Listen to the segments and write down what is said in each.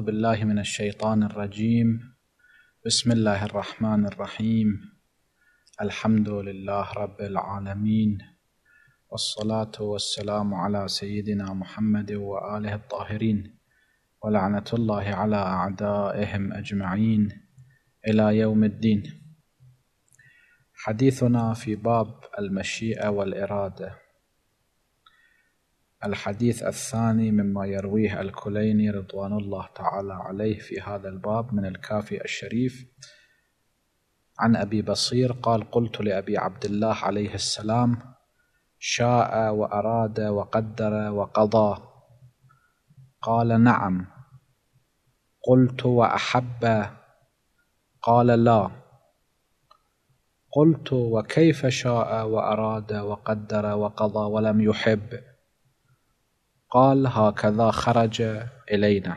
أعوذ بالله من الشيطان الرجيم بسم الله الرحمن الرحيم الحمد لله رب العالمين والصلاة والسلام على سيدنا محمد وآله الطاهرين ولعنة الله على أعدائهم أجمعين إلى يوم الدين حديثنا في باب المشيئة والإرادة الحديث الثاني مما يرويه الكليني رضوان الله تعالى عليه في هذا الباب من الكافي الشريف عن أبي بصير قال قلت لأبي عبد الله عليه السلام شاء وأراد وقدر وقضى قال نعم قلت وأحب قال لا قلت وكيف شاء وأراد وقدر وقضى ولم يحب قال هكذا خرج إلينا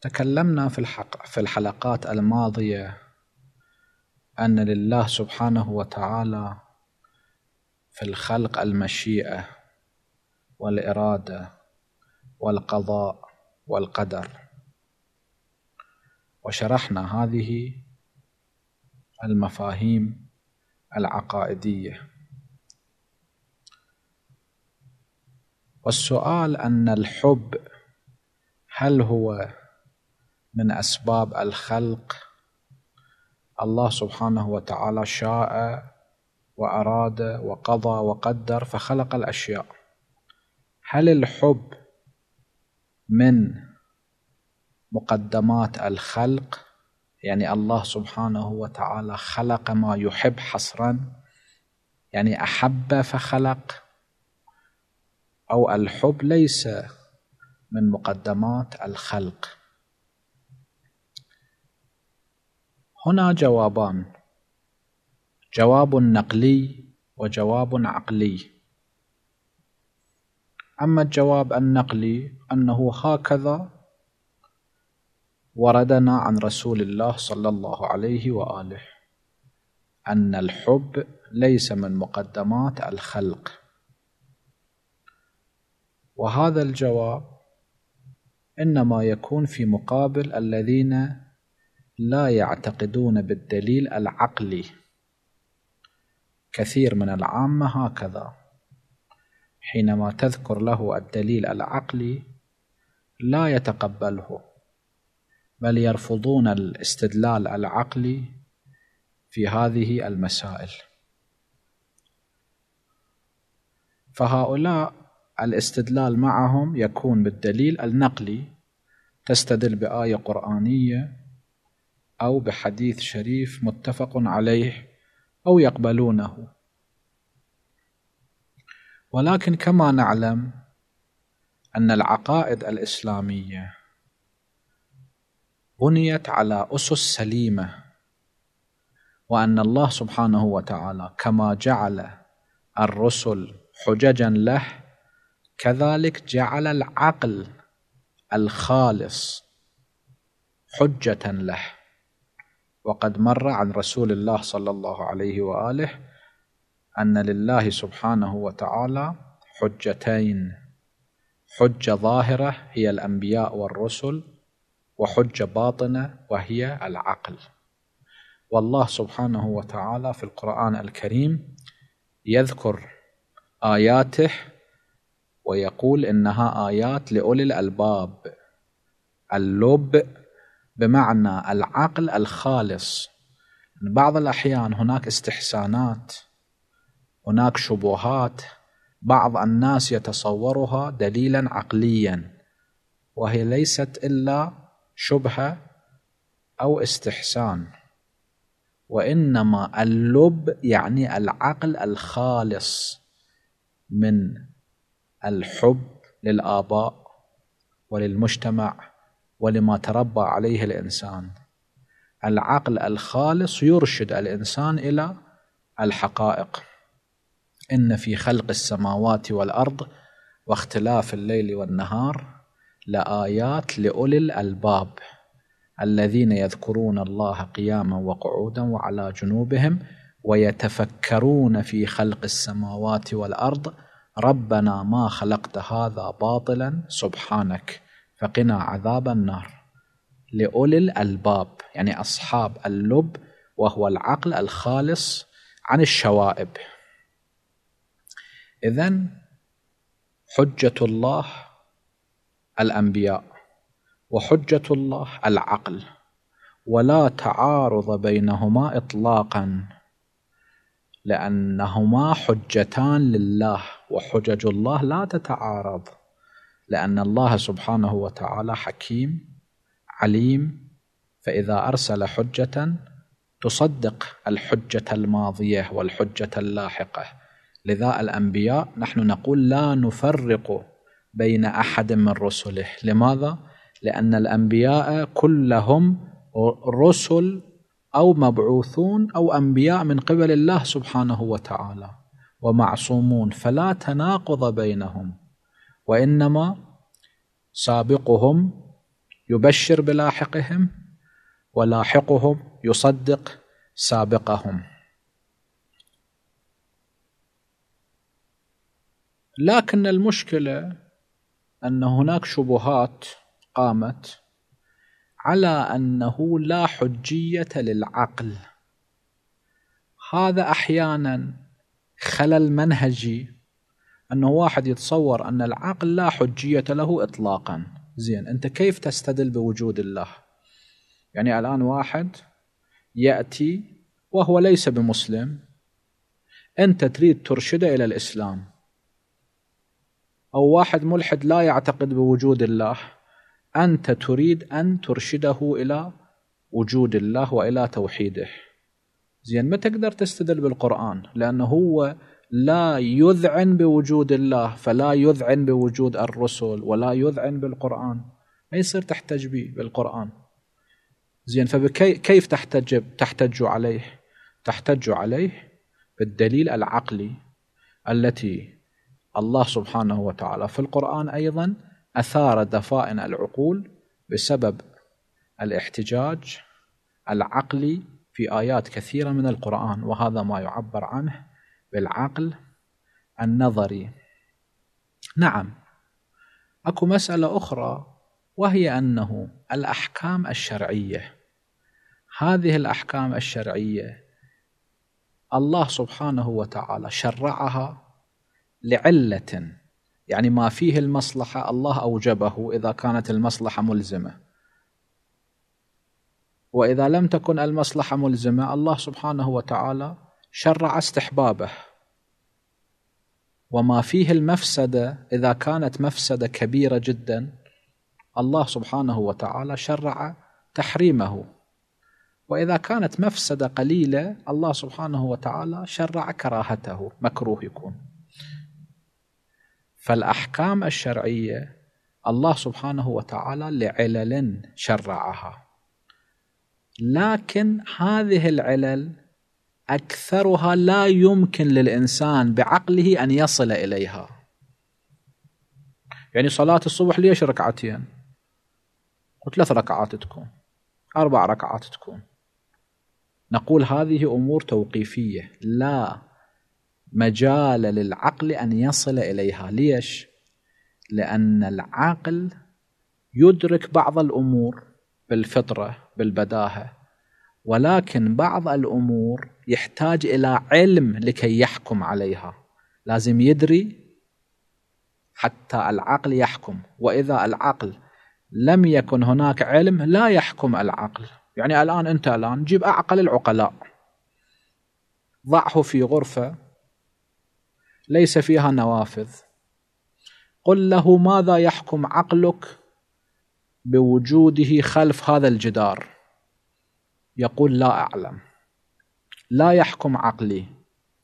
تكلمنا في, الحق في الحلقات الماضية أن لله سبحانه وتعالى في الخلق المشيئة والإرادة والقضاء والقدر وشرحنا هذه المفاهيم العقائديه والسؤال أن الحب هل هو من أسباب الخلق الله سبحانه وتعالى شاء وأراد وقضى وقدر فخلق الأشياء هل الحب من مقدمات الخلق يعني الله سبحانه وتعالى خلق ما يحب حصرا يعني أحب فخلق أو الحب ليس من مقدمات الخلق هنا جوابان جواب نقلي وجواب عقلي أما الجواب النقلي أنه هكذا وردنا عن رسول الله صلى الله عليه وآله أن الحب ليس من مقدمات الخلق وهذا الجواب إنما يكون في مقابل الذين لا يعتقدون بالدليل العقلي كثير من العامة هكذا حينما تذكر له الدليل العقلي لا يتقبله بل يرفضون الاستدلال العقلي في هذه المسائل فهؤلاء الاستدلال معهم يكون بالدليل النقلي تستدل بآية قرآنية أو بحديث شريف متفق عليه أو يقبلونه ولكن كما نعلم أن العقائد الإسلامية بنيت على أسس سليمة وأن الله سبحانه وتعالى كما جعل الرسل حججا له كذلك جعل العقل الخالص حجة له وقد مر عن رسول الله صلى الله عليه وآله أن لله سبحانه وتعالى حجتين حجة ظاهرة هي الأنبياء والرسل وحجة باطنة وهي العقل والله سبحانه وتعالى في القرآن الكريم يذكر آياته ويقول إنها آيات لأولي الألباب اللب بمعنى العقل الخالص يعني بعض الأحيان هناك استحسانات هناك شبهات بعض الناس يتصورها دليلا عقليا وهي ليست إلا شبهة أو استحسان وإنما اللب يعني العقل الخالص من الحب للآباء وللمجتمع ولما تربى عليه الإنسان العقل الخالص يرشد الإنسان إلى الحقائق إن في خلق السماوات والأرض واختلاف الليل والنهار لآيات لأولي الألباب الذين يذكرون الله قياما وقعودا وعلى جنوبهم ويتفكرون في خلق السماوات والأرض ربنا ما خلقت هذا باطلا سبحانك فقنا عذاب النار لأولي الألباب يعني أصحاب اللب وهو العقل الخالص عن الشوائب إذا حجة الله الأنبياء وحجة الله العقل ولا تعارض بينهما إطلاقا لأنهما حجتان لله وحجج الله لا تتعارض لأن الله سبحانه وتعالى حكيم عليم فإذا أرسل حجة تصدق الحجة الماضية والحجة اللاحقة لذا الأنبياء نحن نقول لا نفرق بين أحد من رسله لماذا؟ لأن الأنبياء كلهم رسل أو مبعوثون أو أنبياء من قبل الله سبحانه وتعالى ومعصومون فلا تناقض بينهم وإنما سابقهم يبشر بلاحقهم ولاحقهم يصدق سابقهم لكن المشكله ان هناك شبهات قامت على أنه لا حجية للعقل هذا أحيانا خلل منهجي أنه واحد يتصور أن العقل لا حجية له إطلاقا زين أنت كيف تستدل بوجود الله يعني الآن واحد يأتي وهو ليس بمسلم أنت تريد ترشده إلى الإسلام أو واحد ملحد لا يعتقد بوجود الله أنت تريد أن ترشده إلى وجود الله وإلى توحيده زين ما تقدر تستدل بالقرآن لأنه هو لا يذعن بوجود الله فلا يذعن بوجود الرسل ولا يذعن بالقرآن ما يصير تحتج به بالقرآن زين فكيف تحتج تحتج عليه تحتج عليه بالدليل العقلي التي الله سبحانه وتعالى في القرآن أيضا أثار دفائن العقول بسبب الاحتجاج العقلي في آيات كثيرة من القرآن وهذا ما يعبر عنه بالعقل النظري نعم اكو مساله اخرى وهي انه الاحكام الشرعيه هذه الاحكام الشرعيه الله سبحانه وتعالى شرعها لعله يعني ما فيه المصلحة الله أوجبه إذا كانت المصلحة ملزمة وإذا لم تكن المصلحة ملزمة الله سبحانه وتعالى شرع استحبابه وما فيه المفسدة إذا كانت مفسدة كبيرة جدا الله سبحانه وتعالى شرع تحريمه وإذا كانت مفسدة قليلة الله سبحانه وتعالى شرع كراهته مكروه يكون فالأحكام الشرعية الله سبحانه وتعالى لعلل شرعها لكن هذه العلل أكثرها لا يمكن للإنسان بعقله أن يصل إليها يعني صلاة الصبح ليش ركعتين ثلاث ركعات تكون أربع ركعات تكون نقول هذه أمور توقيفية لا مجال للعقل أن يصل إليها ليش؟ لأن العقل يدرك بعض الأمور بالفطرة بالبداهة ولكن بعض الأمور يحتاج إلى علم لكي يحكم عليها لازم يدري حتى العقل يحكم وإذا العقل لم يكن هناك علم لا يحكم العقل يعني الآن أنت الآن جيب أعقل العقلاء ضعه في غرفة ليس فيها نوافذ قل له ماذا يحكم عقلك بوجوده خلف هذا الجدار يقول لا اعلم لا يحكم عقلي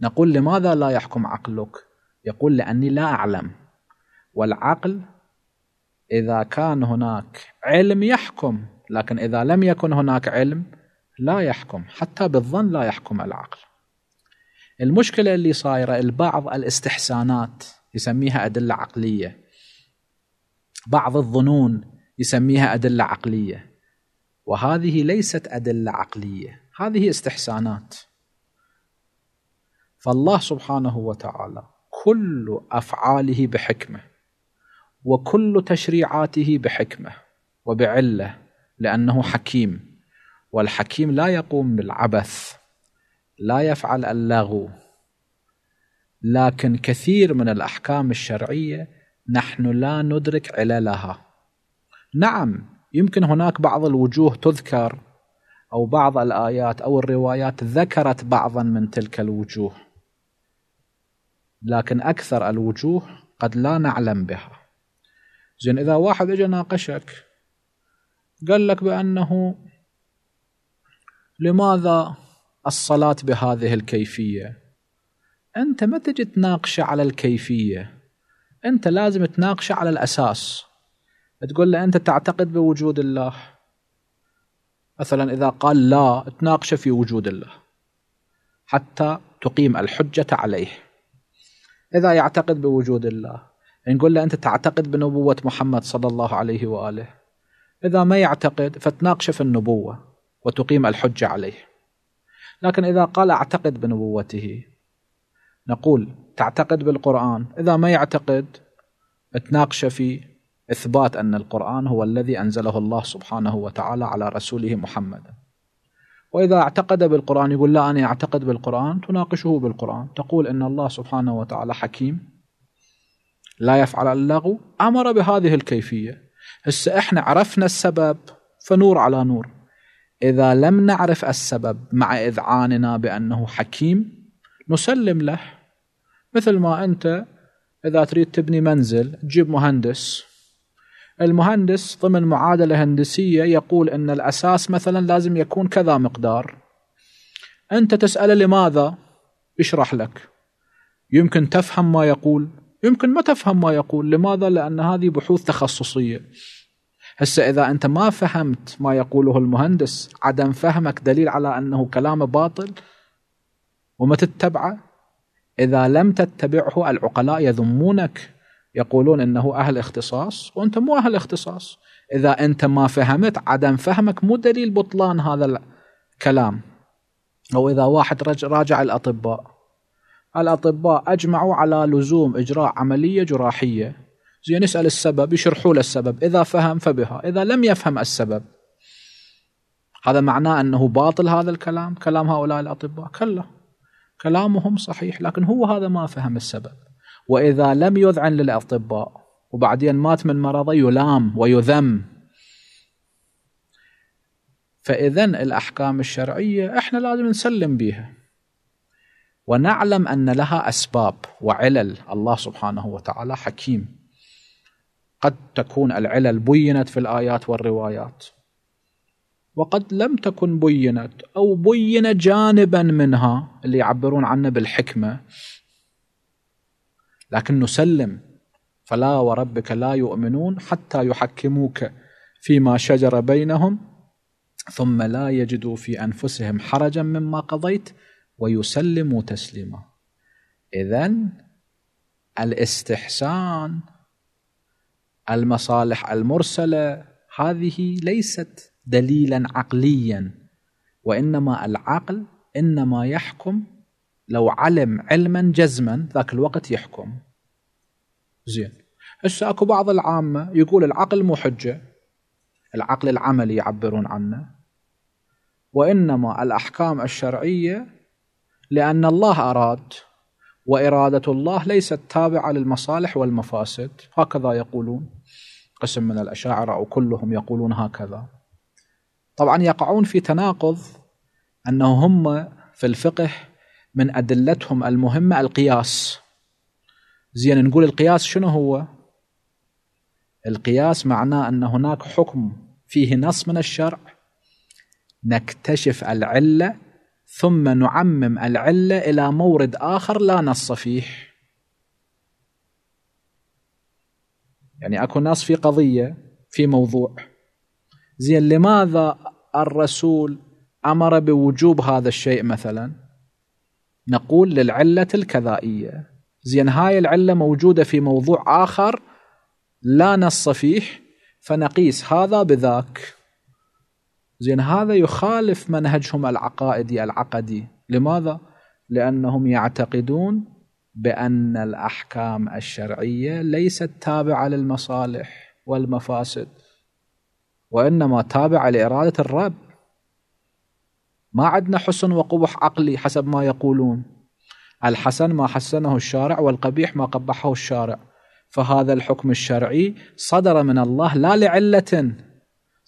نقول لماذا لا يحكم عقلك يقول لاني لا اعلم والعقل اذا كان هناك علم يحكم لكن اذا لم يكن هناك علم لا يحكم حتى بالظن لا يحكم العقل المشكله اللي صايره البعض الاستحسانات يسميها ادله عقليه بعض الظنون يسميها ادله عقليه وهذه ليست ادله عقليه هذه استحسانات فالله سبحانه وتعالى كل افعاله بحكمه وكل تشريعاته بحكمه وبعله لانه حكيم والحكيم لا يقوم بالعبث لا يفعل اللغو لكن كثير من الأحكام الشرعية نحن لا ندرك عللها نعم يمكن هناك بعض الوجوه تذكر أو بعض الآيات أو الروايات ذكرت بعضا من تلك الوجوه لكن أكثر الوجوه قد لا نعلم بها زين إذا واحد اجى ناقشك قال لك بأنه لماذا الصلاة بهذه الكيفية أنت ما تجي تناقشه على الكيفية أنت لازم تناقشه على الأساس تقول له أنت تعتقد بوجود الله مثلا إذا قال لا تناقشه في وجود الله حتى تقيم الحجة عليه إذا يعتقد بوجود الله نقول له أنت تعتقد بنبوة محمد صلى الله عليه وآله إذا ما يعتقد فتناقشه في النبوة وتقيم الحجة عليه لكن إذا قال أعتقد بنبوته نقول تعتقد بالقرآن إذا ما يعتقد تناقش في إثبات أن القرآن هو الذي أنزله الله سبحانه وتعالى على رسوله محمد وإذا اعتقد بالقرآن يقول لا أنا أعتقد بالقرآن تناقشه بالقرآن تقول إن الله سبحانه وتعالى حكيم لا يفعل اللغو أمر بهذه الكيفية هسه إحنا عرفنا السبب فنور على نور إذا لم نعرف السبب مع إذعاننا بأنه حكيم نسلم له مثل ما أنت إذا تريد تبني منزل تجيب مهندس المهندس ضمن معادلة هندسية يقول أن الأساس مثلا لازم يكون كذا مقدار أنت تسأله لماذا يشرح لك يمكن تفهم ما يقول يمكن ما تفهم ما يقول لماذا؟ لأن هذه بحوث تخصصية هسه إذا أنت ما فهمت ما يقوله المهندس عدم فهمك دليل على أنه كلامه باطل وما تتبعه إذا لم تتبعه العقلاء يذمونك يقولون أنه أهل اختصاص وأنت مو أهل اختصاص إذا أنت ما فهمت عدم فهمك مو دليل بطلان هذا الكلام أو إذا واحد راجع الأطباء الأطباء أجمعوا على لزوم إجراء عملية جراحية زين يسال السبب يشرحوا له السبب اذا فهم فبها اذا لم يفهم السبب هذا معناه انه باطل هذا الكلام كلام هؤلاء الاطباء كلا كلامهم صحيح لكن هو هذا ما فهم السبب واذا لم يذعن للاطباء وبعدين مات من مرضه يلام ويذم فاذا الاحكام الشرعيه احنا لازم نسلم بها ونعلم ان لها اسباب وعلل الله سبحانه وتعالى حكيم قد تكون العلل بينت في الآيات والروايات وقد لم تكن بينت أو بين جانبا منها اللي يعبرون عنه بالحكمة لكن نسلم فلا وربك لا يؤمنون حتى يحكموك فيما شجر بينهم ثم لا يجدوا في أنفسهم حرجا مما قضيت ويسلموا تسليما إذا الاستحسان المصالح المرسله هذه ليست دليلا عقليا وانما العقل انما يحكم لو علم علما جزما ذاك الوقت يحكم زين هسه اكو بعض العامه يقول العقل مو حجه العقل العملي يعبرون عنه وانما الاحكام الشرعيه لان الله اراد واراده الله ليست تابعه للمصالح والمفاسد هكذا يقولون قسم من الاشاعره او كلهم يقولون هكذا طبعا يقعون في تناقض انه هم في الفقه من ادلتهم المهمه القياس زين نقول القياس شنو هو القياس معناه ان هناك حكم فيه نص من الشرع نكتشف العله ثم نعمم العلة إلى مورد آخر لا نص فيه يعني أكو ناس في قضية في موضوع زين لماذا الرسول أمر بوجوب هذا الشيء مثلا نقول للعلة الكذائية زين هاي العلة موجودة في موضوع آخر لا نص فيه فنقيس هذا بذاك زين هذا يخالف منهجهم العقائدي العقدي لماذا؟ لأنهم يعتقدون بأن الأحكام الشرعية ليست تابعة للمصالح والمفاسد وإنما تابعة لإرادة الرب ما عندنا حسن وقبح عقلي حسب ما يقولون الحسن ما حسنه الشارع والقبيح ما قبحه الشارع فهذا الحكم الشرعي صدر من الله لا لعلة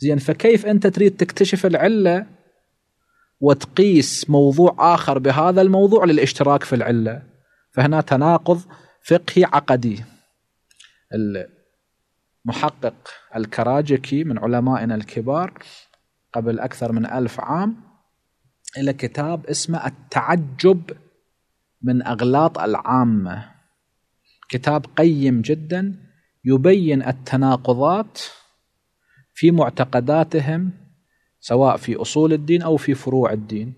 زين فكيف انت تريد تكتشف العله وتقيس موضوع اخر بهذا الموضوع للاشتراك في العله فهنا تناقض فقهي عقدي المحقق الكراجكي من علمائنا الكبار قبل أكثر من ألف عام إلى كتاب اسمه التعجب من أغلاط العامة كتاب قيم جدا يبين التناقضات في معتقداتهم سواء في اصول الدين او في فروع الدين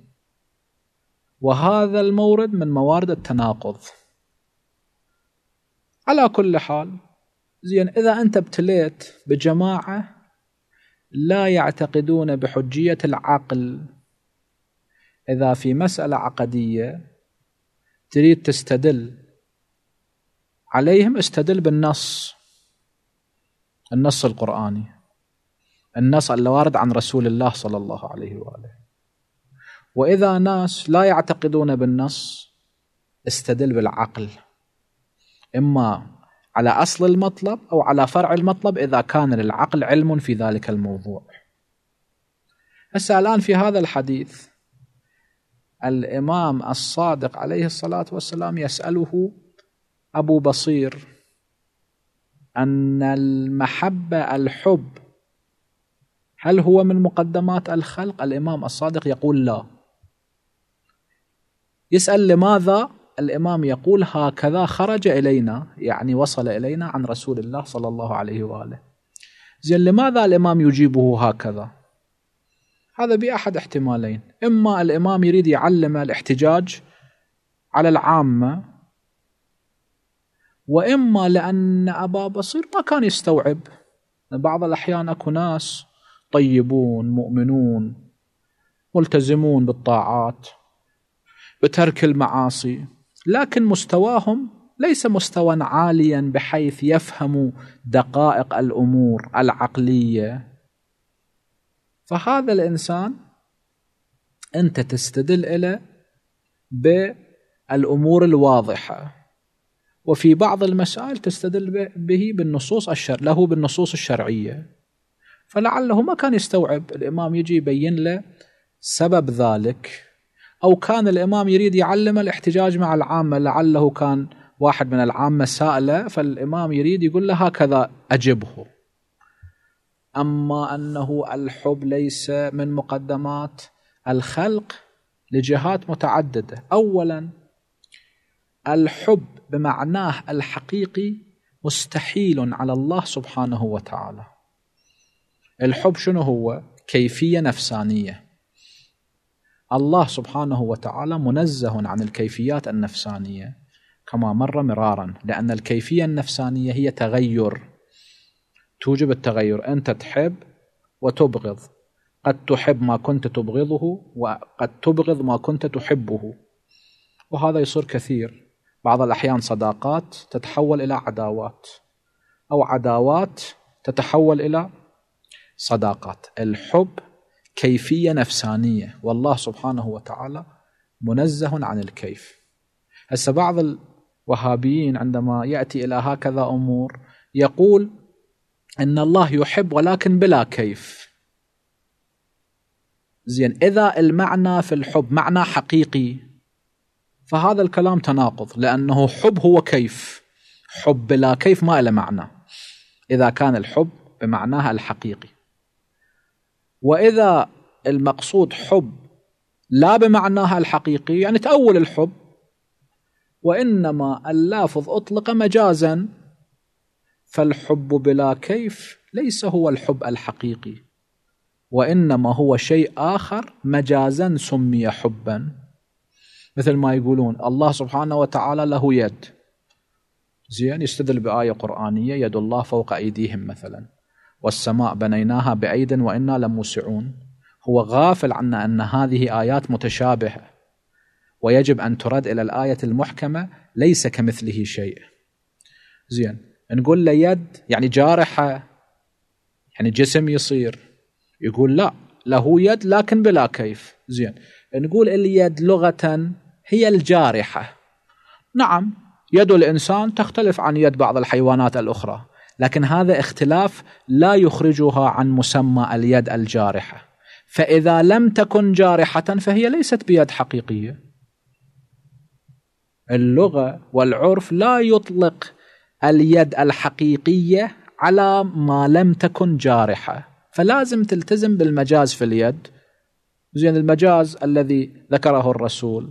وهذا المورد من موارد التناقض على كل حال زين اذا انت ابتليت بجماعه لا يعتقدون بحجيه العقل اذا في مساله عقديه تريد تستدل عليهم استدل بالنص النص القراني النص الوارد عن رسول الله صلى الله عليه واله واذا ناس لا يعتقدون بالنص استدل بالعقل اما على اصل المطلب او على فرع المطلب اذا كان للعقل علم في ذلك الموضوع هسه الان في هذا الحديث الامام الصادق عليه الصلاه والسلام يساله ابو بصير ان المحبه الحب هل هو من مقدمات الخلق الإمام الصادق يقول لا يسأل لماذا الإمام يقول هكذا خرج إلينا يعني وصل إلينا عن رسول الله صلى الله عليه وآله زين لماذا الإمام يجيبه هكذا هذا بأحد احتمالين إما الإمام يريد يعلم الاحتجاج على العامة وإما لأن أبا بصير ما كان يستوعب بعض الأحيان أكو ناس طيبون مؤمنون ملتزمون بالطاعات بترك المعاصي لكن مستواهم ليس مستوى عاليا بحيث يفهم دقائق الامور العقليه فهذا الانسان انت تستدل له بالامور الواضحه وفي بعض المسائل تستدل به بالنصوص الشر له بالنصوص الشرعيه فلعله ما كان يستوعب الامام يجي يبين له سبب ذلك او كان الامام يريد يعلمه الاحتجاج مع العامه لعله كان واحد من العامه سائله فالامام يريد يقول له هكذا اجبه اما انه الحب ليس من مقدمات الخلق لجهات متعدده اولا الحب بمعناه الحقيقي مستحيل على الله سبحانه وتعالى الحب شنو هو كيفية نفسانية الله سبحانه وتعالى منزه عن الكيفيات النفسانية كما مر مرارا لأن الكيفية النفسانية هي تغير توجب التغير أنت تحب وتبغض قد تحب ما كنت تبغضه وقد تبغض ما كنت تحبه وهذا يصير كثير بعض الأحيان صداقات تتحول إلى عداوات أو عداوات تتحول إلى صداقات الحب كيفية نفسانية والله سبحانه وتعالى منزه عن الكيف هسه بعض الوهابيين عندما يأتي إلى هكذا أمور يقول أن الله يحب ولكن بلا كيف زين إذا المعنى في الحب معنى حقيقي فهذا الكلام تناقض لأنه حب هو كيف حب بلا كيف ما له معنى إذا كان الحب بمعناها الحقيقي واذا المقصود حب لا بمعناها الحقيقي يعني تأول الحب وإنما اللافظ أطلق مجازا فالحب بلا كيف ليس هو الحب الحقيقي وإنما هو شيء آخر مجازا سمي حبا مثل ما يقولون الله سبحانه وتعالى له يد زين يستدل بآية قرآنية يد الله فوق أيديهم مثلا والسماء بنيناها بأيد وإنا لموسعون هو غافل عنا أن هذه آيات متشابهة ويجب أن ترد إلى الآية المحكمة ليس كمثله شيء زين نقول له يد يعني جارحة يعني جسم يصير يقول لا له يد لكن بلا كيف زين نقول اليد لغة هي الجارحة نعم يد الإنسان تختلف عن يد بعض الحيوانات الأخرى لكن هذا اختلاف لا يخرجها عن مسمى اليد الجارحه فاذا لم تكن جارحه فهي ليست بيد حقيقيه اللغه والعرف لا يطلق اليد الحقيقيه على ما لم تكن جارحه فلازم تلتزم بالمجاز في اليد زين المجاز الذي ذكره الرسول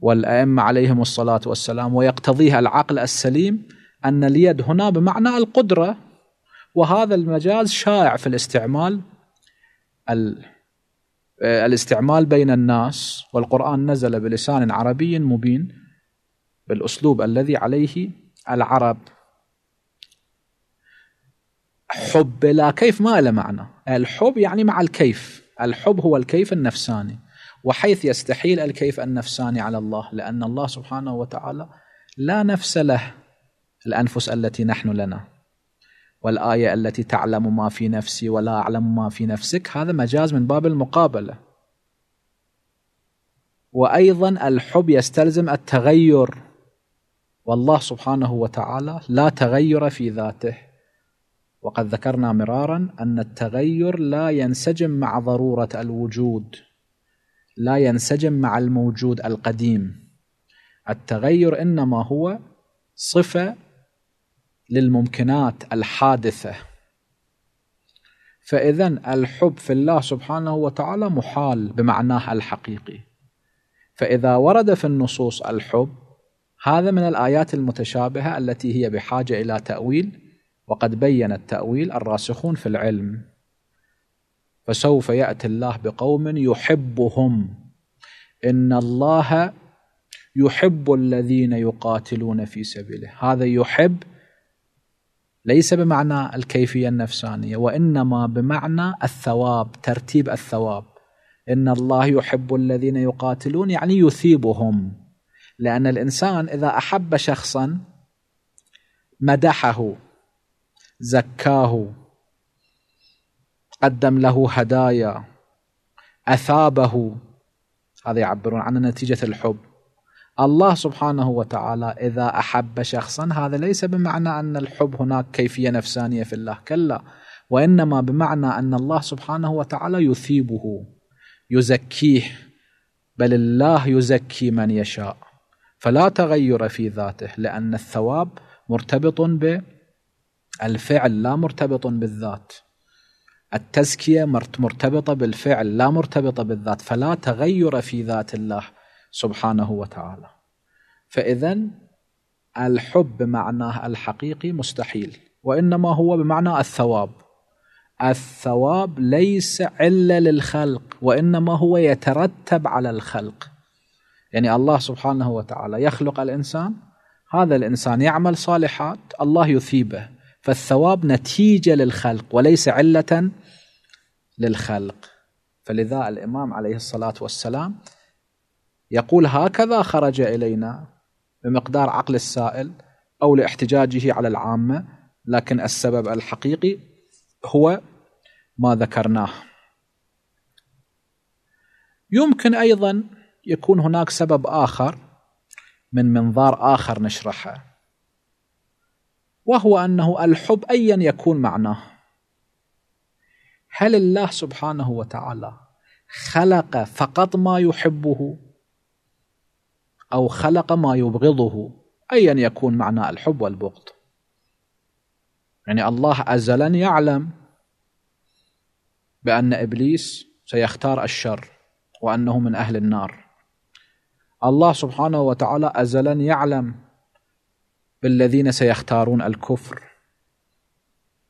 والائمه عليهم الصلاه والسلام ويقتضيها العقل السليم أن اليد هنا بمعنى القدرة وهذا المجاز شائع في الاستعمال ال... آه، الاستعمال بين الناس والقرآن نزل بلسان عربي مبين بالأسلوب الذي عليه العرب حب لا كيف ما له معنى الحب يعني مع الكيف الحب هو الكيف النفساني وحيث يستحيل الكيف النفساني على الله لأن الله سبحانه وتعالى لا نفس له الأنفس التي نحن لنا والآية التي تعلم ما في نفسي ولا أعلم ما في نفسك هذا مجاز من باب المقابلة وأيضا الحب يستلزم التغير والله سبحانه وتعالى لا تغير في ذاته وقد ذكرنا مرارا أن التغير لا ينسجم مع ضرورة الوجود لا ينسجم مع الموجود القديم التغير إنما هو صفة للممكنات الحادثة فإذا الحب في الله سبحانه وتعالى محال بمعناه الحقيقي فإذا ورد في النصوص الحب هذا من الآيات المتشابهة التي هي بحاجة إلى تأويل وقد بين التأويل الراسخون في العلم فسوف يأتي الله بقوم يحبهم إن الله يحب الذين يقاتلون في سبيله هذا يحب ليس بمعنى الكيفيه النفسانيه وانما بمعنى الثواب ترتيب الثواب ان الله يحب الذين يقاتلون يعني يثيبهم لان الانسان اذا احب شخصا مدحه زكاه قدم له هدايا اثابه هذا يعبرون عن نتيجه الحب الله سبحانه وتعالى إذا أحب شخصا هذا ليس بمعنى أن الحب هناك كيفية نفسانية في الله كلا وإنما بمعنى أن الله سبحانه وتعالى يثيبه يزكيه بل الله يزكي من يشاء فلا تغير في ذاته لأن الثواب مرتبط بالفعل لا مرتبط بالذات التزكية مرتبطة بالفعل لا مرتبطة بالذات فلا تغير في ذات الله سبحانه وتعالى فإذا الحب بمعناه الحقيقي مستحيل وإنما هو بمعنى الثواب الثواب ليس علة للخلق وإنما هو يترتب على الخلق يعني الله سبحانه وتعالى يخلق الإنسان هذا الإنسان يعمل صالحات الله يثيبه فالثواب نتيجة للخلق وليس علة للخلق فلذا الإمام عليه الصلاة والسلام يقول هكذا خرج إلينا بمقدار عقل السائل أو لاحتجاجه على العامة لكن السبب الحقيقي هو ما ذكرناه يمكن أيضا يكون هناك سبب آخر من منظار آخر نشرحه وهو أنه الحب أيا يكون معناه هل الله سبحانه وتعالى خلق فقط ما يحبه أو خلق ما يبغضه أيا يكون معنى الحب والبغض يعني الله أزلا يعلم بأن إبليس سيختار الشر وأنه من أهل النار الله سبحانه وتعالى أزلا يعلم بالذين سيختارون الكفر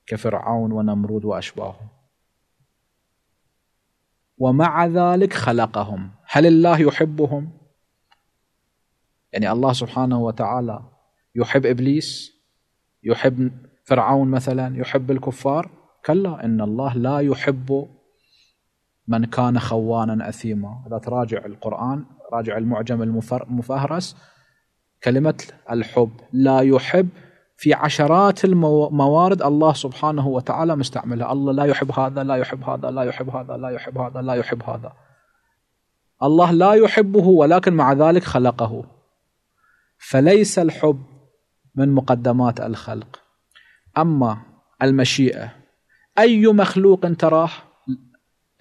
كفرعون ونمرود وأشباههم ومع ذلك خلقهم هل الله يحبهم يعني الله سبحانه وتعالى يحب ابليس يحب فرعون مثلا يحب الكفار كلا ان الله لا يحب من كان خوانا اثيما اذا تراجع القران راجع المعجم المفهرس كلمه الحب لا يحب في عشرات الموارد الله سبحانه وتعالى مستعملها الله لا يحب هذا لا يحب هذا لا يحب هذا لا يحب هذا لا يحب هذا الله لا يحبه ولكن مع ذلك خلقه فليس الحب من مقدمات الخلق أما المشيئة أي مخلوق تراه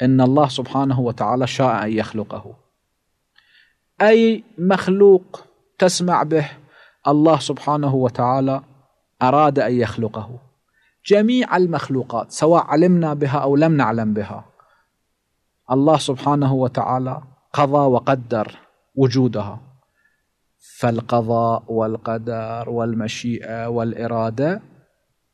إن الله سبحانه وتعالى شاء أن يخلقه أي مخلوق تسمع به الله سبحانه وتعالى أراد أن يخلقه جميع المخلوقات سواء علمنا بها أو لم نعلم بها الله سبحانه وتعالى قضى وقدر وجودها فالقضاء والقدر والمشيئه والاراده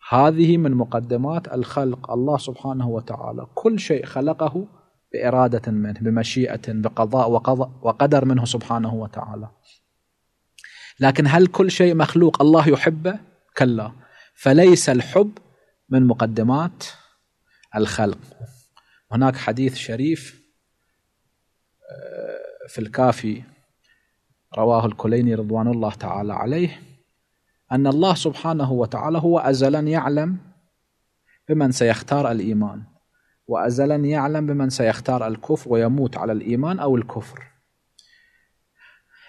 هذه من مقدمات الخلق الله سبحانه وتعالى كل شيء خلقه باراده منه بمشيئه بقضاء وقدر منه سبحانه وتعالى لكن هل كل شيء مخلوق الله يحبه كلا فليس الحب من مقدمات الخلق هناك حديث شريف آه، في الكافي رواه الكليني رضوان الله تعالى عليه أن الله سبحانه وتعالى هو أزلا يعلم بمن سيختار الإيمان وأزلا يعلم بمن سيختار الكفر ويموت على الإيمان أو الكفر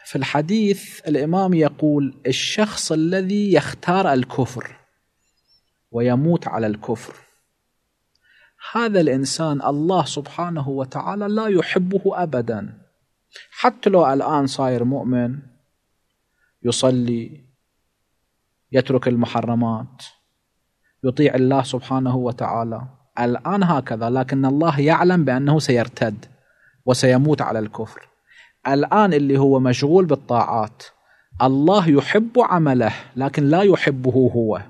في الحديث الإمام يقول الشخص الذي يختار الكفر ويموت على الكفر هذا الإنسان الله سبحانه وتعالى لا يحبه أبداً حتى لو الآن صاير مؤمن يصلي يترك المحرمات يطيع الله سبحانه وتعالى الآن هكذا لكن الله يعلم بأنه سيرتد وسيموت على الكفر الآن اللي هو مشغول بالطاعات الله يحب عمله لكن لا يحبه هو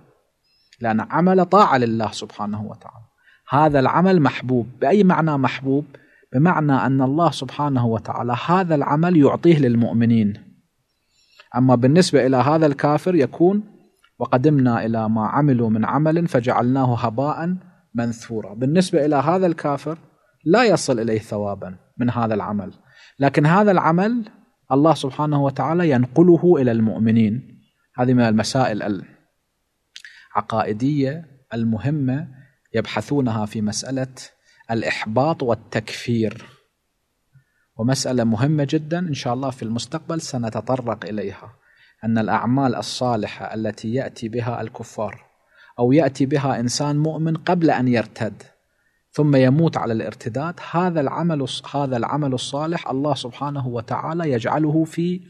لأن عمل طاعة لله سبحانه وتعالى هذا العمل محبوب بأي معنى محبوب بمعنى أن الله سبحانه وتعالى هذا العمل يعطيه للمؤمنين أما بالنسبة إلى هذا الكافر يكون وقدمنا إلى ما عملوا من عمل فجعلناه هباء منثورا بالنسبة إلى هذا الكافر لا يصل إليه ثوابا من هذا العمل لكن هذا العمل الله سبحانه وتعالى ينقله إلى المؤمنين هذه من المسائل العقائدية المهمة يبحثونها في مسألة الإحباط والتكفير ومسألة مهمة جدا إن شاء الله في المستقبل سنتطرق إليها أن الأعمال الصالحة التي يأتي بها الكفار أو يأتي بها إنسان مؤمن قبل أن يرتد ثم يموت على الارتداد هذا العمل هذا العمل الصالح الله سبحانه وتعالى يجعله في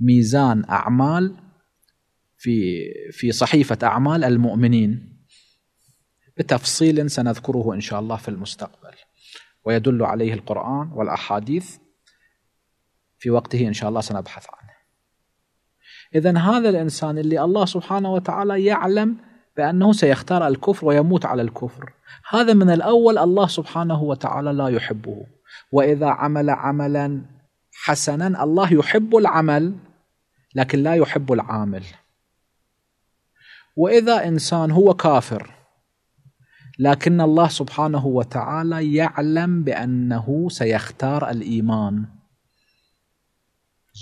ميزان أعمال في في صحيفة أعمال المؤمنين بتفصيل سنذكره إن شاء الله في المستقبل ويدل عليه القرآن والأحاديث في وقته إن شاء الله سنبحث عنه إذا هذا الإنسان اللي الله سبحانه وتعالى يعلم بأنه سيختار الكفر ويموت على الكفر هذا من الأول الله سبحانه وتعالى لا يحبه وإذا عمل عملا حسنا الله يحب العمل لكن لا يحب العامل وإذا إنسان هو كافر لكن الله سبحانه وتعالى يعلم بانه سيختار الايمان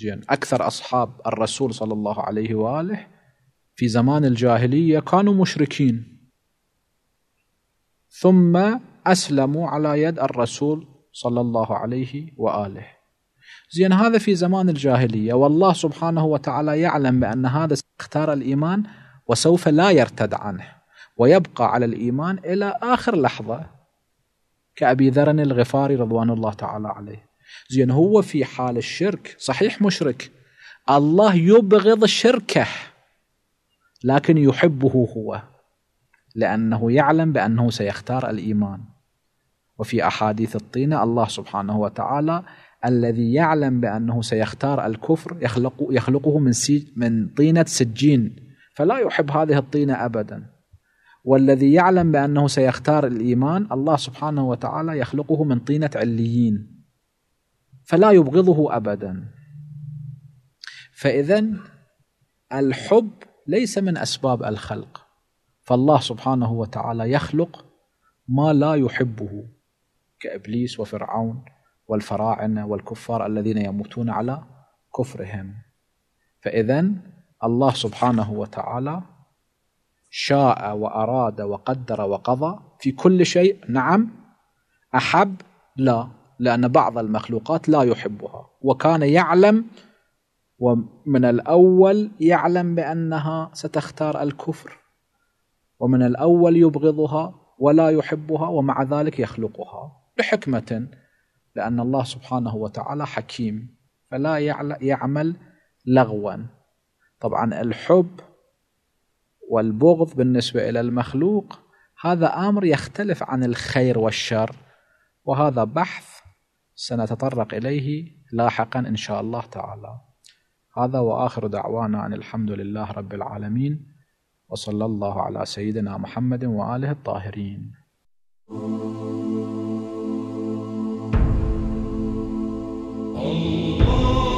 زين اكثر اصحاب الرسول صلى الله عليه واله في زمان الجاهليه كانوا مشركين ثم اسلموا على يد الرسول صلى الله عليه واله زين هذا في زمان الجاهليه والله سبحانه وتعالى يعلم بان هذا اختار الايمان وسوف لا يرتد عنه ويبقى على الإيمان إلى آخر لحظة كأبي ذر الغفاري رضوان الله تعالى عليه زين هو في حال الشرك صحيح مشرك الله يبغض شركه لكن يحبه هو لأنه يعلم بأنه سيختار الإيمان وفي أحاديث الطينة الله سبحانه وتعالى الذي يعلم بأنه سيختار الكفر يخلق يخلقه من من طينة سجين فلا يحب هذه الطينة أبدا والذي يعلم بأنه سيختار الإيمان الله سبحانه وتعالى يخلقه من طينة عليين فلا يبغضه أبدا فإذا الحب ليس من أسباب الخلق فالله سبحانه وتعالى يخلق ما لا يحبه كابليس وفرعون والفراعنه والكفار الذين يموتون على كفرهم فاذا الله سبحانه وتعالى شاء وأراد وقدر وقضى في كل شيء نعم أحب لا لأن بعض المخلوقات لا يحبها وكان يعلم ومن الأول يعلم بأنها ستختار الكفر ومن الأول يبغضها ولا يحبها ومع ذلك يخلقها لحكمة لأن الله سبحانه وتعالى حكيم فلا يعمل لغوا طبعا الحب والبغض بالنسبة إلى المخلوق هذا أمر يختلف عن الخير والشر وهذا بحث سنتطرق إليه لاحقا إن شاء الله تعالى هذا وآخر دعوانا أن الحمد لله رب العالمين وصلى الله على سيدنا محمد وآله الطاهرين الله